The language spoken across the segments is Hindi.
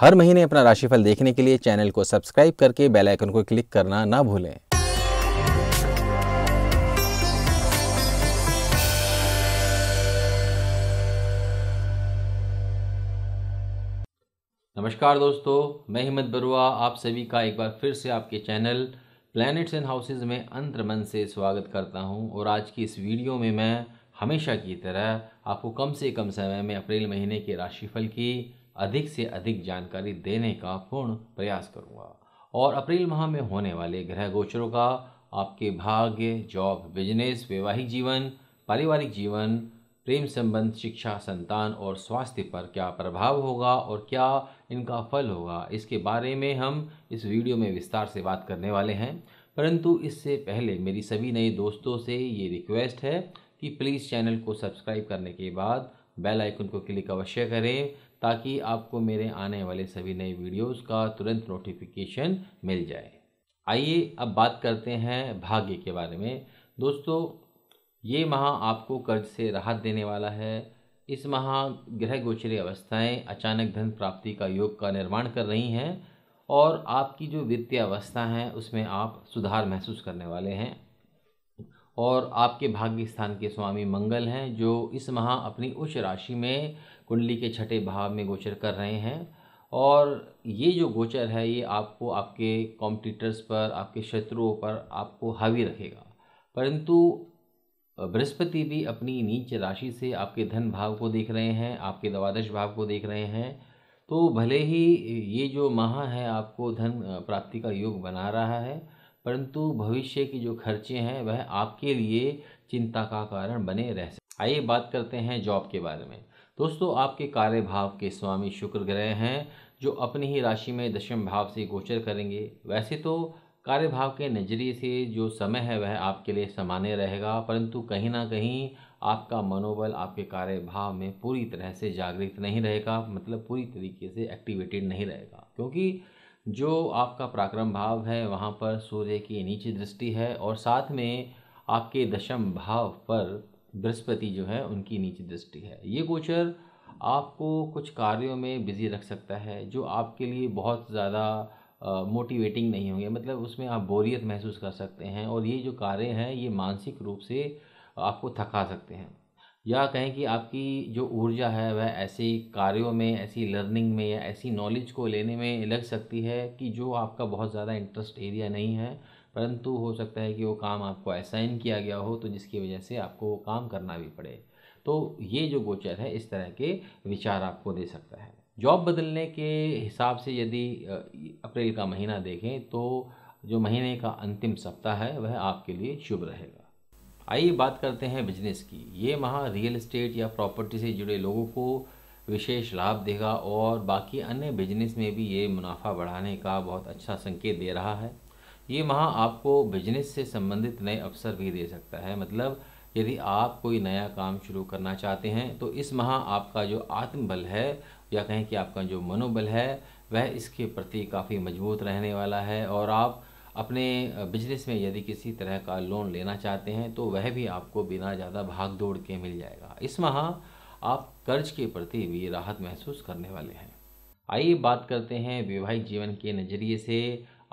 हर महीने अपना राशिफल देखने के लिए चैनल को सब्सक्राइब करके बेल आइकन को क्लिक करना ना भूलें नमस्कार दोस्तों मैं हिम्मत बरुआ आप सभी का एक बार फिर से आपके चैनल प्लैनेट्स एंड हाउसेज में अंतर मन से स्वागत करता हूं और आज की इस वीडियो में मैं हमेशा की तरह आपको कम से कम समय में अप्रैल महीने के राशिफल की अधिक से अधिक जानकारी देने का पूर्ण प्रयास करूँगा और अप्रैल माह में होने वाले ग्रह गोचरों का आपके भाग्य जॉब बिजनेस वैवाहिक जीवन पारिवारिक जीवन प्रेम संबंध शिक्षा संतान और स्वास्थ्य पर क्या प्रभाव होगा और क्या इनका फल होगा इसके बारे में हम इस वीडियो में विस्तार से बात करने वाले हैं परंतु इससे पहले मेरी सभी नए दोस्तों से ये रिक्वेस्ट है कि प्लीज़ चैनल को सब्सक्राइब करने के बाद बेल आइकन को क्लिक अवश्य करें ताकि आपको मेरे आने वाले सभी नए वीडियोस का तुरंत नोटिफिकेशन मिल जाए आइए अब बात करते हैं भाग्य के बारे में दोस्तों ये माह आपको कर्ज से राहत देने वाला है इस माह ग्रह गोचरी अवस्थाएं अचानक धन प्राप्ति का योग का निर्माण कर रही हैं और आपकी जो वित्तीय अवस्था है उसमें आप सुधार महसूस करने वाले हैं और आपके भाग्य स्थान के स्वामी मंगल हैं जो इस माह अपनी उच्च राशि में कुंडली के छठे भाव में गोचर कर रहे हैं और ये जो गोचर है ये आपको आपके कॉम्पिटिटर्स पर आपके शत्रुओं पर आपको हावी रखेगा परंतु बृहस्पति भी अपनी नीच राशि से आपके धन भाव को देख रहे हैं आपके द्वादश भाव को देख रहे हैं तो भले ही ये जो माह है आपको धन प्राप्ति का योग बना रहा है परंतु भविष्य की जो खर्चे हैं वह आपके लिए चिंता का कारण बने रह सकते आइए बात करते हैं जॉब के बारे में दोस्तों आपके कार्य भाव के स्वामी शुक्र ग्रह हैं जो अपनी ही राशि में दशम भाव से गोचर करेंगे वैसे तो कार्य भाव के नज़रिए से जो समय है वह आपके लिए सामान्य रहेगा परंतु कहीं ना कहीं आपका मनोबल आपके कार्य भाव में पूरी तरह से जागृत नहीं रहेगा मतलब पूरी तरीके से एक्टिवेटेड नहीं रहेगा क्योंकि जो आपका पराक्रम भाव है वहाँ पर सूर्य की नीचे दृष्टि है और साथ में आपके दशम भाव पर बृहस्पति जो है उनकी नीचे दृष्टि है ये गोचर आपको कुछ कार्यों में बिज़ी रख सकता है जो आपके लिए बहुत ज़्यादा मोटिवेटिंग नहीं होंगे मतलब उसमें आप बोरियत महसूस कर सकते हैं और ये जो कार्य हैं ये मानसिक रूप से आपको थका सकते हैं या कहें कि आपकी जो ऊर्जा है वह ऐसे कार्यों में ऐसी लर्निंग में या ऐसी नॉलेज को लेने में लग सकती है कि जो आपका बहुत ज़्यादा इंटरेस्ट एरिया नहीं है परंतु हो सकता है कि वो काम आपको असाइन किया गया हो तो जिसकी वजह से आपको वो काम करना भी पड़े तो ये जो गोचर है इस तरह के विचार आपको दे सकता है जॉब बदलने के हिसाब से यदि अप्रैल का महीना देखें तो जो महीने का अंतिम सप्ताह है वह आपके लिए शुभ रहेगा आइए बात करते हैं बिजनेस की ये माह रियल इस्टेट या प्रॉपर्टी से जुड़े लोगों को विशेष लाभ देगा और बाकी अन्य बिजनेस में भी ये मुनाफा बढ़ाने का बहुत अच्छा संकेत दे रहा है ये माह आपको बिजनेस से संबंधित नए अवसर भी दे सकता है मतलब यदि आप कोई नया काम शुरू करना चाहते हैं तो इस माह आपका जो आत्मबल है या कहें कि आपका जो मनोबल है वह इसके प्रति काफ़ी मजबूत रहने वाला है और आप अपने बिजनेस में यदि किसी तरह का लोन लेना चाहते हैं तो वह भी आपको बिना ज़्यादा भाग दौड़ के मिल जाएगा इस माह आप कर्ज के प्रति भी राहत महसूस करने वाले हैं आइए बात करते हैं वैवाहिक जीवन के नज़रिए से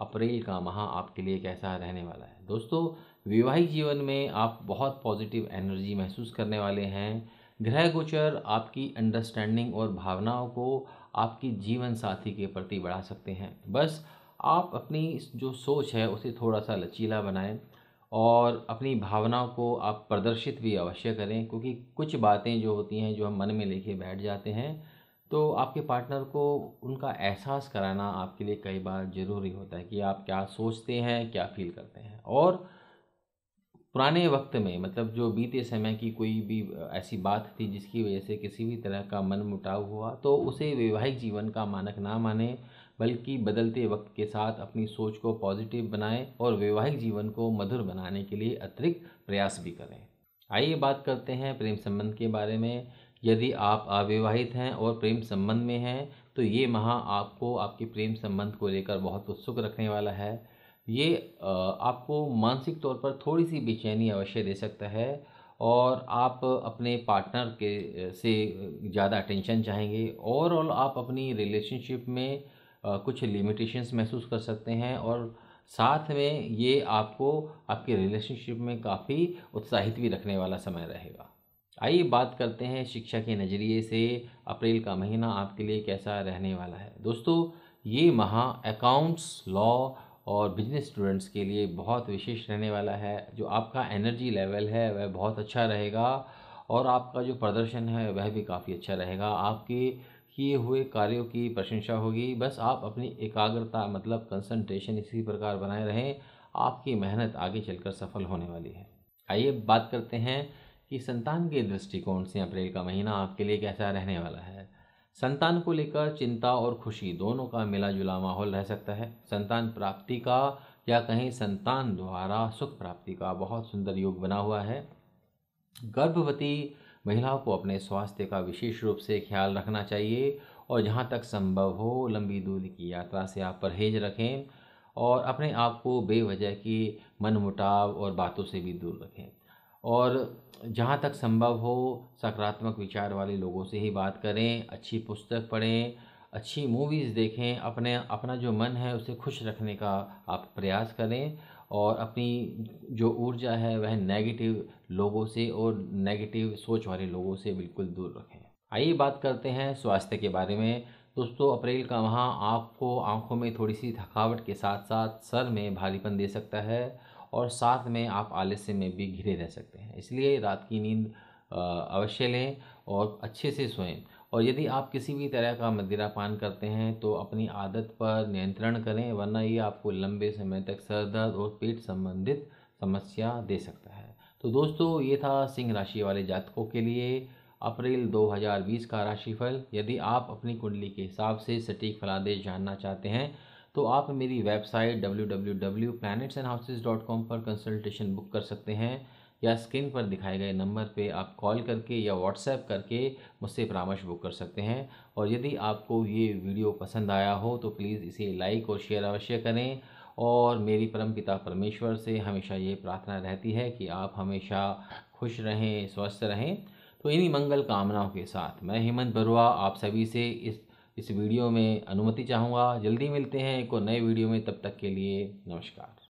अप्रैल का माह आपके लिए कैसा रहने वाला है दोस्तों वैवाहिक जीवन में आप बहुत पॉजिटिव एनर्जी महसूस करने वाले हैं ग्रह गोचर आपकी अंडरस्टैंडिंग और भावनाओं को आपकी जीवन साथी के प्रति बढ़ा सकते हैं बस आप अपनी जो सोच है उसे थोड़ा सा लचीला बनाएं और अपनी भावनाओं को आप प्रदर्शित भी अवश्य करें क्योंकि कुछ बातें जो होती हैं जो हम मन में लेके बैठ जाते हैं तो आपके पार्टनर को उनका एहसास कराना आपके लिए कई बार ज़रूरी होता है कि आप क्या सोचते हैं क्या फील करते हैं और पुराने वक्त में मतलब जो बीते समय की कोई भी ऐसी बात थी जिसकी वजह से किसी भी तरह का मन मुटाव हुआ तो उसे वैवाहिक जीवन का मानक ना माने बल्कि बदलते वक्त के साथ अपनी सोच को पॉजिटिव बनाएं और वैवाहिक जीवन को मधुर बनाने के लिए अतिरिक्त प्रयास भी करें आइए बात करते हैं प्रेम संबंध के बारे में यदि आप अविवाहित हैं और प्रेम संबंध में हैं तो ये माह आपको आपके प्रेम संबंध को लेकर बहुत उत्सुक रखने वाला है ये आपको मानसिक तौर पर थोड़ी सी बेचैनी अवश्य दे सकता है और आप अपने पार्टनर के से ज़्यादा अटेंशन चाहेंगे ओवरऑल आप अपनी रिलेशनशिप में कुछ लिमिटेशंस महसूस कर सकते हैं और साथ में ये आपको आपके रिलेशनशिप में काफ़ी उत्साहित भी रखने वाला समय रहेगा आइए बात करते हैं शिक्षा के नज़रिए से अप्रैल का महीना आपके लिए कैसा रहने वाला है दोस्तों ये माह अकाउंट्स लॉ और बिजनेस स्टूडेंट्स के लिए बहुत विशेष रहने वाला है जो आपका एनर्जी लेवल है वह बहुत अच्छा रहेगा और आपका जो प्रदर्शन है वह भी काफ़ी अच्छा रहेगा आपके किए हुए कार्यों की प्रशंसा होगी बस आप अपनी एकाग्रता मतलब कंसंट्रेशन इसी प्रकार बनाए रहें आपकी मेहनत आगे चलकर सफल होने वाली है आइए बात करते हैं कि संतान के दृष्टिकोण से अप्रैल का महीना आपके लिए कैसा रहने वाला है संतान को लेकर चिंता और खुशी दोनों का मिला जुला माहौल रह सकता है संतान प्राप्ति का या कहीं संतान द्वारा सुख प्राप्ति का बहुत सुंदर योग बना हुआ है गर्भवती महिलाओं को अपने स्वास्थ्य का विशेष रूप से ख्याल रखना चाहिए और जहाँ तक संभव हो लंबी दूरी की यात्रा से आप परहेज रखें और अपने आप को बेवजह की मनमुटाव और बातों से भी दूर रखें और जहाँ तक संभव हो सकारात्मक विचार वाले लोगों से ही बात करें अच्छी पुस्तक पढ़ें अच्छी मूवीज़ देखें अपने अपना जो मन है उसे खुश रखने का आप प्रयास करें और अपनी जो ऊर्जा है वह नेगेटिव लोगों से और नेगेटिव सोच वाले लोगों से बिल्कुल दूर रखें आइए बात करते हैं स्वास्थ्य के बारे में दोस्तों अप्रैल का माह आपको आंखों में थोड़ी सी थकावट के साथ साथ सर में भारीपन दे सकता है और साथ में आप आलस्य में भी घिरे रह सकते हैं इसलिए रात की नींद अवश्य लें और अच्छे से सोएं और यदि आप किसी भी तरह का मदिरा पान करते हैं तो अपनी आदत पर नियंत्रण करें वरना ये आपको लंबे समय तक सर दर्द और पेट संबंधित समस्या दे सकता है तो दोस्तों ये था सिंह राशि वाले जातकों के लिए अप्रैल 2020 का राशिफल यदि आप अपनी कुंडली के हिसाब से सटीक फलादेश जानना चाहते हैं तो आप मेरी वेबसाइट डब्ल्यू पर कंसल्टेशन बुक कर सकते हैं या स्क्रीन पर दिखाए गए नंबर पे आप कॉल करके या व्हाट्सएप करके मुझसे परामर्श बुक कर सकते हैं और यदि आपको ये वीडियो पसंद आया हो तो प्लीज़ इसे लाइक और शेयर अवश्य करें और मेरी परम पिता परमेश्वर से हमेशा ये प्रार्थना रहती है कि आप हमेशा खुश रहें स्वस्थ रहें तो इन्हीं मंगल कामनाओं के साथ मैं हेमंत बरुआ आप सभी से इस इस वीडियो में अनुमति चाहूँगा जल्दी मिलते हैं एक और नए वीडियो में तब तक के लिए नमस्कार